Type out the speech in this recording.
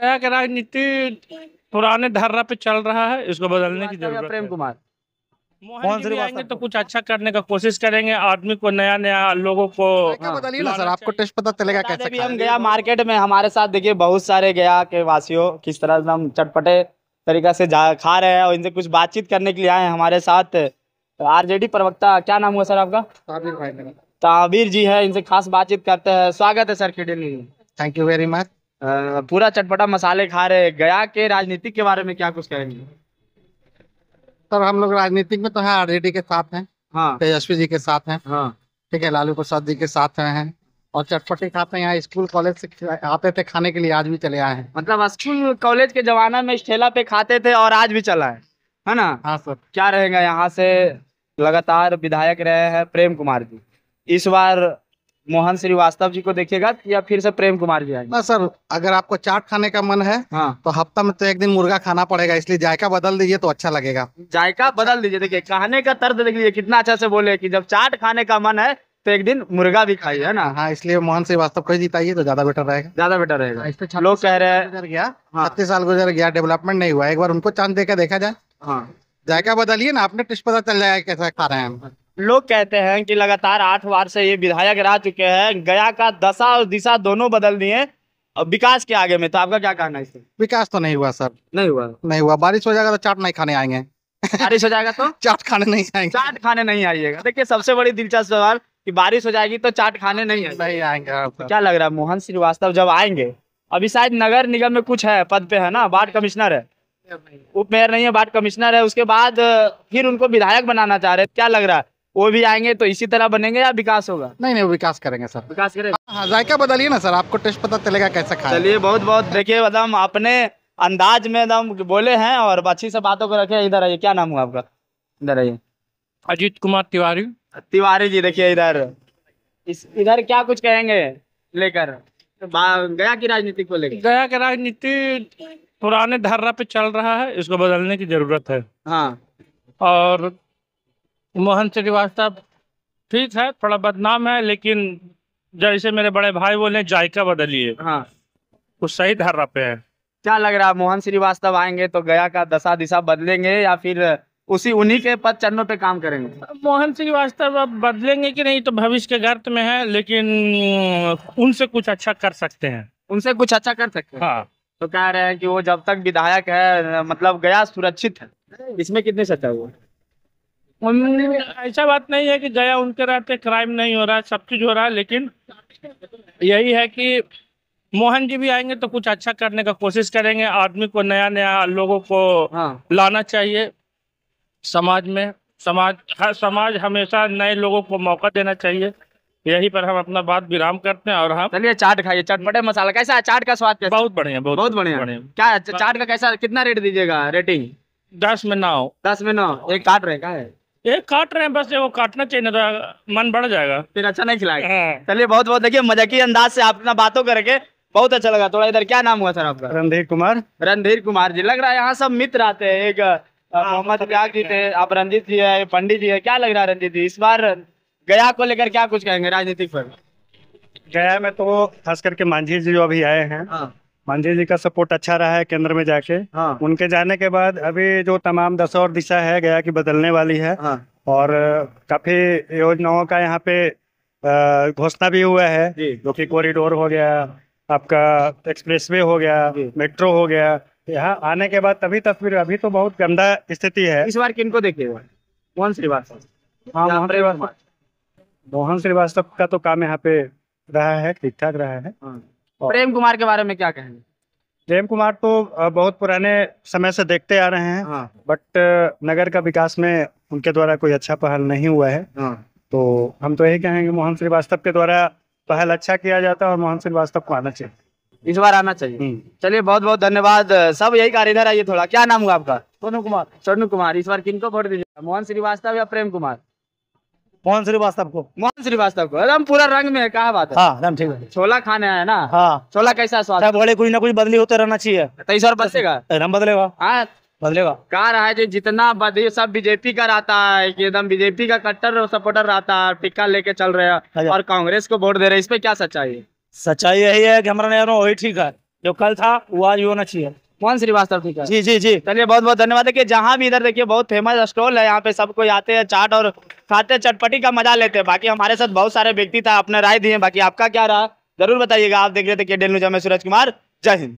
गया की राजनीति पुराने धारा पे चल रहा है इसको बदलने की जरूरत प्रेम कुमार मोहन जी आएंगे तो कुछ अच्छा करने का कोशिश करेंगे आदमी को नया नया लोगों को हाँ। ना सर आपको टेस्ट पता चलेगा कैसे भी हम गया मार्केट में हमारे साथ देखिए बहुत सारे गया के वासियों किस तरह से हम चटपटे तरीका से जा खा रहे हैं और इनसे कुछ बातचीत करने के लिए आए हैं हमारे साथ तो आरजेडी प्रवक्ता क्या नाम हुआ सर आपका ताबीर ताबीर जी है इनसे खास बातचीत करते हैं स्वागत है सर खेडे थैंक यू वेरी मच पूरा चटपटा मसाले खा रहे गया के राजनीतिक के बारे में क्या कुछ कहेंगे सर हम लोग राजनीतिक में तो है आर के साथ हैं हाँ तेजस्वी जी के साथ हैं हाँ ठीक है लालू प्रसाद जी के साथ हैं और चटपटे खाते हैं यहाँ स्कूल कॉलेज से आते थे खाने के लिए आज भी चले आए हैं मतलब स्कूल कॉलेज के जमाना में ठेला पे खाते थे और आज भी चला है है ना हाँ सर क्या रहेगा यहाँ से लगातार विधायक रहे हैं प्रेम कुमार जी इस बार मोहन श्रीवास्तव जी को देखिएगा या फिर से प्रेम कुमार जी आएंगे सर अगर आपको चाट खाने का मन है हाँ तो हफ्ता में तो एक दिन मुर्गा खाना पड़ेगा इसलिए जायका बदल दीजिए तो अच्छा लगेगा जायका बदल दीजिए देखिए कहने का तर्द देख लीजिए कितना अच्छा से बोले कि जब चाट खाने का मन है तो एक दिन मुर्गा भी खाइए है ना हाँ इसलिए मोहन श्रीवास्तव को जिताइए तो ज्यादा बेटर रहेगा ज्यादा बेटर रहेगा हाँ, लोग कह रहे हैं हाँ। छत्तीस साल गुजर गया डेवलपमेंट नहीं हुआ एक बार उनको चांद देकर देखा जाए हाँ। जायका बदलिए ना आपने टेस्ट पता चल जाएगा कैसा खा रहे हैं लोग कहते हैं कि लगातार आठ बार से ये विधायक रह चुके हैं गया का दशा और दिशा दोनों बदल दिए और विकास के आगे में तो आपका क्या कहना है विकास तो नहीं हुआ सर नहीं हुआ नहीं हुआ बारिश हो जाएगा तो चाट नहीं खाने आएंगे बारिश हो जाएगा तो चाट खाने नहीं आएंगे चाट खाने नहीं आइएगा देखिए सबसे बड़ी दिलचस्प सवाल कि बारिश हो जाएगी तो चाट खाने नहीं आएंगे नहीं आएंगे हाँ, क्या लग रहा है मोहन श्रीवास्तव जब आएंगे अभी शायद नगर निगम में कुछ है पद पे है ना वार्ड कमिश्नर है उप मेयर नहीं है वार्ड कमिश्नर है उसके बाद फिर उनको विधायक बनाना चाह रहे क्या लग रहा है वो भी आएंगे तो इसी तरह बनेंगे या विकास होगा नहीं नहीं वो विकास करेंगे सर विकास करेंगे हाँ, जायका बदलिए ना सर आपको टेस्ट पता चलेगा कैसे खा चलिए बहुत बहुत देखिए एकदम अपने अंदाज में एकदम बोले हैं और अच्छी से बातों को रखे इधर आइए क्या नाम हुआ आपका इधर आइए अजीत कुमार तिवारी तिवारी जी देखिए इधर इस इधर क्या कुछ कहेंगे लेकर गया की राजनीति को लेकर गया की राजनीति पुराने धारा पे चल रहा है इसको बदलने की जरूरत है हाँ और मोहन श्रीवास्तव ठीक है थोड़ा बदनाम है लेकिन जैसे मेरे बड़े भाई बोले जायका बदलिए हाँ कुछ सही धारा पे है क्या लग रहा है मोहन श्रीवास्तव आएंगे तो गया का दशा दिशा बदलेंगे या फिर उसी उन्हीं के पद चरणों पे काम करेंगे मोहन श्रीवास्तव अब बदलेंगे कि नहीं तो भविष्य के गर्त में है लेकिन उनसे कुछ अच्छा कर सकते हैं उनसे कुछ अच्छा कर सकते हैं हाँ तो कह रहे हैं कि वो जब तक विधायक है मतलब गया सुरक्षित है इसमें कितने सच्चा हुआ ऐसा बात नहीं है कि गया उनके रहते क्राइम नहीं हो रहा है सब चीज हो रहा है लेकिन यही है कि मोहन जी भी आएंगे तो कुछ अच्छा करने का कोशिश करेंगे आदमी को नया नया लोगों को हाँ। लाना चाहिए समाज में समाज हर समाज हमेशा नए लोगों को मौका देना चाहिए यही पर हम अपना बात विराम करते हैं और हम चलिए चाट खाइए चाट बड़े मसाला कैसा चाट का स्वाद कैसा बहुत बढ़िया बहुत, बहुत बढ़िया क्या चाट का कैसा कितना रेट दीजिएगा रेटिंग दस में नौ दस में नौ एक काट रहेगा है ये काट रहे हैं बस वो काटना चाहिए ना तो मन बढ़ जाएगा फिर अच्छा नहीं खिलाएगा हाँ। चलिए बहुत बहुत देखिए मजाकी अंदाज से आप बातों करके बहुत अच्छा लगा थोड़ा इधर क्या नाम हुआ सर आपका रणधीर कुमार रणधीर कुमार जी लग रहा है यहाँ सब मित्र आते हैं एक हाँ, मतलब मोहम्मद इजाक जी थे आप रंजीत जी है पंडित जी है क्या लग रहा है रंजीत जी इस बार गया को लेकर क्या कुछ कहेंगे राजनीतिक पर गया में तो खास करके मांझी जी जो अभी आए हैं हाँ। मांझी जी का सपोर्ट अच्छा रहा है केंद्र में जाके हाँ। उनके जाने के बाद अभी जो तमाम दशा और दिशा है गया की बदलने वाली है हाँ। और काफी योजनाओं का यहाँ पे घोषणा भी हुआ है जो की कॉरिडोर हो गया आपका वे हो गया मेट्रो हो गया यहाँ आने के बाद तभी तस्वीर अभी तो बहुत गंदा स्थिति है इस बार किनको को मोहन श्रीवास्तव हाँ मोहन श्रीवास्तव मोहन श्रीवास्तव का तो काम यहाँ पे रहा है ठीक ठाक रहा है हाँ। प्रेम कुमार के बारे में क्या कहेंगे प्रेम कुमार तो बहुत पुराने समय से देखते आ रहे हैं हाँ। बट नगर का विकास में उनके द्वारा कोई अच्छा पहल नहीं हुआ है हाँ। तो हम तो यही कहेंगे मोहन श्रीवास्तव के द्वारा पहल अच्छा किया जाता है और मोहन श्रीवास्तव को आना चाहिए इस बार आना चाहिए हम्म। चलिए बहुत बहुत धन्यवाद सब यही कार्य इधर आइए थोड़ा क्या नाम हुआ आपका सोनू कुमार सोनू कुमार इस बार किनको वोट दीजिए मोहन श्रीवास्तव या प्रेम कुमार मोहन श्रीवास्तव को श्रीवास्तव को एकदम पूरा रंग में कहा बात है हाँ है छोला खाने आया ना हाँ छोला कैसा स्वाद बोले कुछ ना कुछ बदली होते रहना चाहिए तेईस तो और बसेगा एकदम बदलेगा हाँ। बदलेगा कहा रहा है जो जितना बदली सब बीजेपी का रहता है कि एकदम बीजेपी का कट्टर सपोर्टर रहता है टिक्का लेके चल रहे हैं अच्छा। और कांग्रेस को वोट दे रहे हैं इस पे क्या सच्चाई है सच्चाई यही है कि हमारा वही ठीक है जो कल था वो आज होना चाहिए मोहन श्रीवास्तव जी का जी जी जी चलिए बहुत बहुत धन्यवाद देखिए जहाँ भी इधर देखिए बहुत फेमस स्टॉल है यहाँ पे सबको आते हैं चाट और खाते हैं चटपटी का मजा लेते हैं बाकी हमारे साथ बहुत सारे व्यक्ति था अपने राय दिए बाकी आपका क्या रहा जरूर बताइएगा आप देख रहे थे डेलू जमे सूरज कुमार जय हिंद